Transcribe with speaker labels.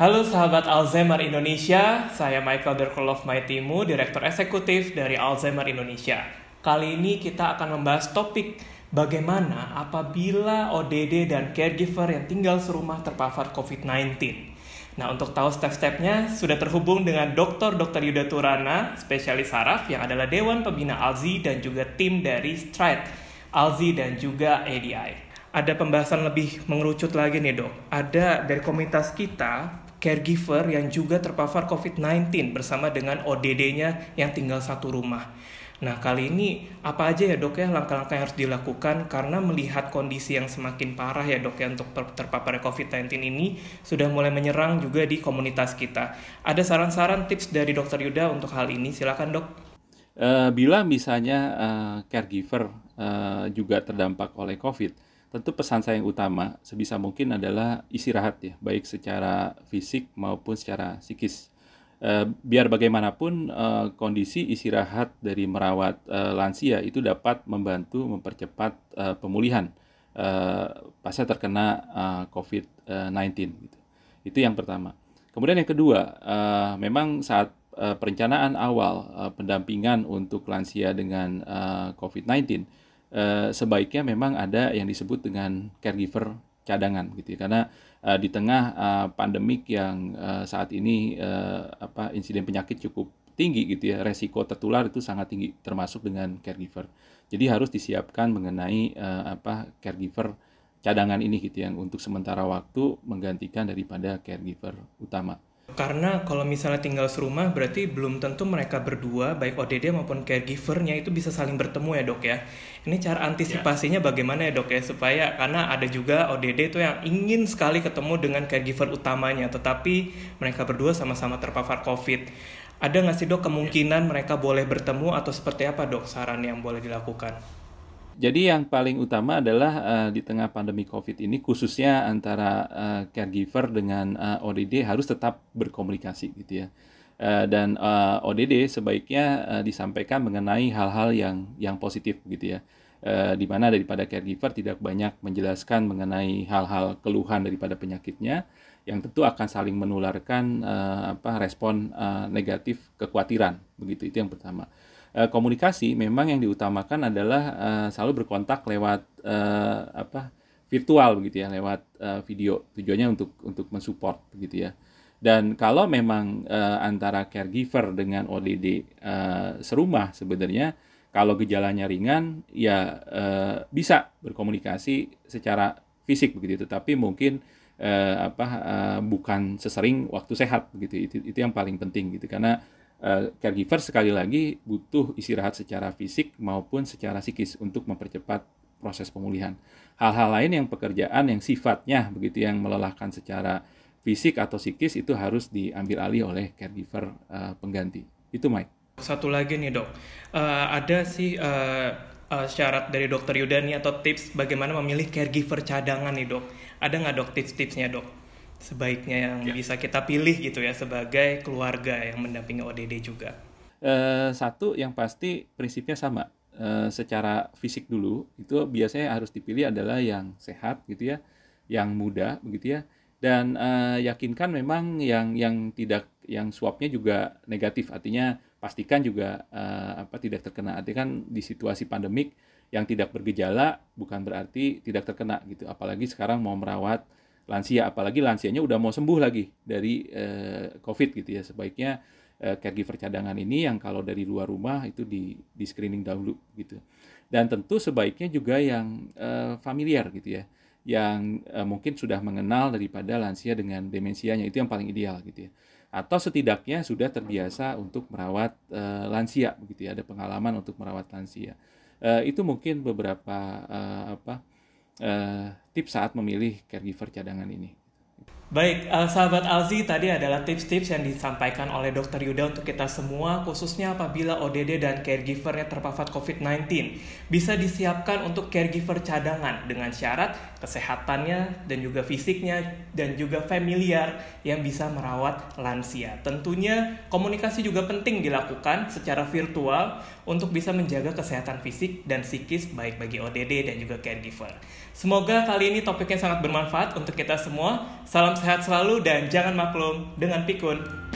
Speaker 1: Halo sahabat Alzheimer Indonesia, saya Michael Derkolov Maitimu, Direktur Eksekutif dari Alzheimer Indonesia. Kali ini kita akan membahas topik bagaimana apabila ODD dan caregiver yang tinggal serumah terpapar COVID-19. Nah, untuk tahu step-stepnya, sudah terhubung dengan Dr. Dr. Yuda Turana, spesialis saraf yang adalah Dewan Pembina ALZI dan juga tim dari STRIDE, ALZI dan juga ADI. Ada pembahasan lebih mengerucut lagi nih dok. Ada dari komunitas kita caregiver yang juga terpapar COVID-19 bersama dengan ODD-nya yang tinggal satu rumah. Nah, kali ini apa aja ya dok ya langkah-langkah yang harus dilakukan karena melihat kondisi yang semakin parah ya dok ya untuk terpapar COVID-19 ini sudah mulai menyerang juga di komunitas kita. Ada saran-saran tips dari dokter Yuda untuk hal ini? Silakan dok.
Speaker 2: Eh, bila misalnya uh, caregiver uh, juga terdampak oleh COVID, Tentu pesan saya yang utama sebisa mungkin adalah istirahat ya, baik secara fisik maupun secara psikis. Eh, biar bagaimanapun eh, kondisi istirahat dari merawat eh, lansia itu dapat membantu mempercepat pemulihan pasca terkena COVID-19. Gitu. Itu yang pertama. Kemudian yang kedua, memang saat perencanaan awal pendampingan untuk lansia dengan COVID-19 Eh, sebaiknya memang ada yang disebut dengan caregiver cadangan gitu ya karena uh, di tengah uh, pandemik yang uh, saat ini uh, apa insiden penyakit cukup tinggi gitu ya resiko tertular itu sangat tinggi termasuk dengan caregiver jadi harus disiapkan mengenai uh, apa caregiver cadangan ini gitu yang untuk sementara waktu menggantikan daripada caregiver utama
Speaker 1: karena kalau misalnya tinggal serumah berarti belum tentu mereka berdua baik ODD maupun caregivernya itu bisa saling bertemu ya dok ya ini cara antisipasinya yeah. bagaimana ya dok ya supaya karena ada juga ODD itu yang ingin sekali ketemu dengan caregiver utamanya tetapi mereka berdua sama-sama terpapar COVID ada nggak sih dok kemungkinan yeah. mereka boleh bertemu atau seperti apa dok saran yang boleh dilakukan?
Speaker 2: Jadi yang paling utama adalah uh, di tengah pandemi COVID ini khususnya antara uh, caregiver dengan uh, eh, ODD harus tetap berkomunikasi gitu ya. Uh, dan uh, ODD sebaiknya uh, disampaikan mengenai hal-hal yang yang positif gitu ya. Uh, di mana daripada caregiver tidak banyak menjelaskan mengenai hal-hal keluhan daripada penyakitnya yang tentu akan saling menularkan uh, apa respon uh, negatif kekhawatiran begitu itu yang pertama uh, komunikasi memang yang diutamakan adalah uh, selalu berkontak lewat uh, apa virtual begitu ya lewat uh, video tujuannya untuk untuk mensupport begitu ya dan kalau memang uh, antara caregiver dengan ODD uh, serumah sebenarnya kalau gejalanya ringan ya uh, bisa berkomunikasi secara fisik begitu tapi mungkin uh, apa uh, bukan sesering waktu sehat gitu itu itu yang paling penting gitu karena uh, eh, caregiver sekali lagi butuh istirahat secara fisik maupun secara psikis untuk mempercepat proses pemulihan hal-hal lain yang pekerjaan yang sifatnya begitu yang melelahkan secara fisik atau psikis itu harus diambil alih oleh caregiver uh, pengganti itu Mike
Speaker 1: satu lagi nih dok uh, ada sih uh, uh, syarat dari dokter Yuda nih atau tips bagaimana memilih caregiver cadangan nih dok? Ada nggak dok tips-tipsnya dok? Sebaiknya yang ya. bisa kita pilih gitu ya sebagai keluarga yang mendampingi ODD juga.
Speaker 2: Uh, satu yang pasti prinsipnya sama. Uh, secara fisik dulu itu biasanya harus dipilih adalah yang sehat gitu ya, yang muda begitu ya, dan uh, yakinkan memang yang yang tidak yang swabnya juga negatif artinya pastikan juga uh, apa tidak terkena artinya kan di situasi pandemik yang tidak bergejala bukan berarti tidak terkena gitu apalagi sekarang mau merawat lansia apalagi lansianya udah mau sembuh lagi dari uh, covid gitu ya sebaiknya uh, caregiver cadangan ini yang kalau dari luar rumah itu di di screening dahulu gitu dan tentu sebaiknya juga yang uh, familiar gitu ya yang uh, mungkin sudah mengenal daripada lansia dengan demensianya itu yang paling ideal gitu ya atau setidaknya sudah terbiasa untuk merawat uh, lansia begitu ya ada pengalaman untuk merawat lansia uh, itu mungkin beberapa uh, apa uh, tips saat memilih caregiver cadangan ini
Speaker 1: Baik, uh, sahabat Alzi, tadi adalah tips-tips yang disampaikan oleh Dr. Yuda untuk kita semua, khususnya apabila ODD dan caregivernya terpapar COVID-19. Bisa disiapkan untuk caregiver cadangan dengan syarat kesehatannya dan juga fisiknya dan juga familiar yang bisa merawat lansia. Tentunya komunikasi juga penting dilakukan secara virtual untuk bisa menjaga kesehatan fisik dan psikis baik bagi ODD dan juga caregiver. Semoga kali ini topiknya sangat bermanfaat untuk kita semua. Salam sehat selalu dan jangan maklum dengan pikun.